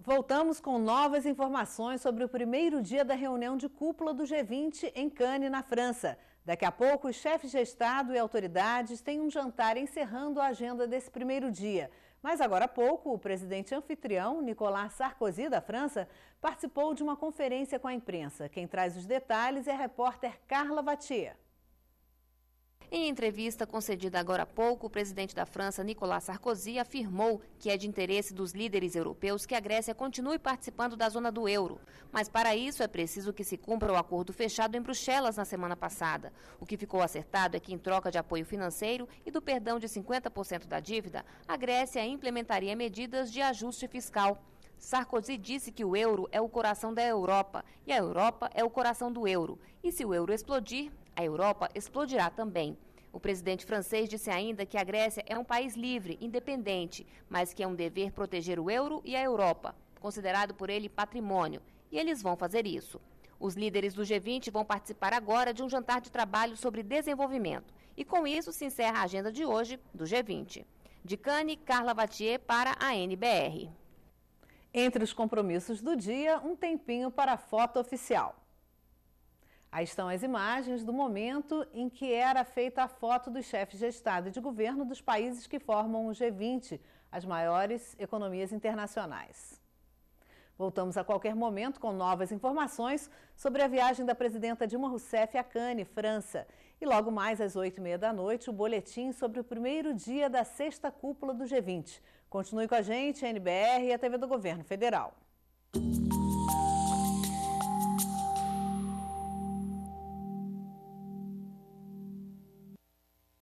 Voltamos com novas informações sobre o primeiro dia da reunião de cúpula do G20 em Cannes, na França. Daqui a pouco, os chefes de Estado e autoridades têm um jantar encerrando a agenda desse primeiro dia. Mas agora há pouco, o presidente anfitrião, Nicolas Sarkozy, da França, participou de uma conferência com a imprensa. Quem traz os detalhes é a repórter Carla Vatia. Em entrevista concedida agora há pouco, o presidente da França, Nicolas Sarkozy, afirmou que é de interesse dos líderes europeus que a Grécia continue participando da zona do euro. Mas para isso é preciso que se cumpra o acordo fechado em Bruxelas na semana passada. O que ficou acertado é que, em troca de apoio financeiro e do perdão de 50% da dívida, a Grécia implementaria medidas de ajuste fiscal. Sarkozy disse que o euro é o coração da Europa e a Europa é o coração do euro. E se o euro explodir, a Europa explodirá também. O presidente francês disse ainda que a Grécia é um país livre, independente, mas que é um dever proteger o euro e a Europa, considerado por ele patrimônio, e eles vão fazer isso. Os líderes do G20 vão participar agora de um jantar de trabalho sobre desenvolvimento. E com isso se encerra a agenda de hoje do G20. De Cane, Carla Vatier para a NBR. Entre os compromissos do dia, um tempinho para a foto oficial. Aí estão as imagens do momento em que era feita a foto dos chefes de Estado e de governo dos países que formam o G20, as maiores economias internacionais. Voltamos a qualquer momento com novas informações sobre a viagem da presidenta Dilma Rousseff a Cannes, França. E logo mais às 8h30 da noite, o boletim sobre o primeiro dia da sexta cúpula do G20. Continue com a gente, a NBR e a TV do Governo Federal.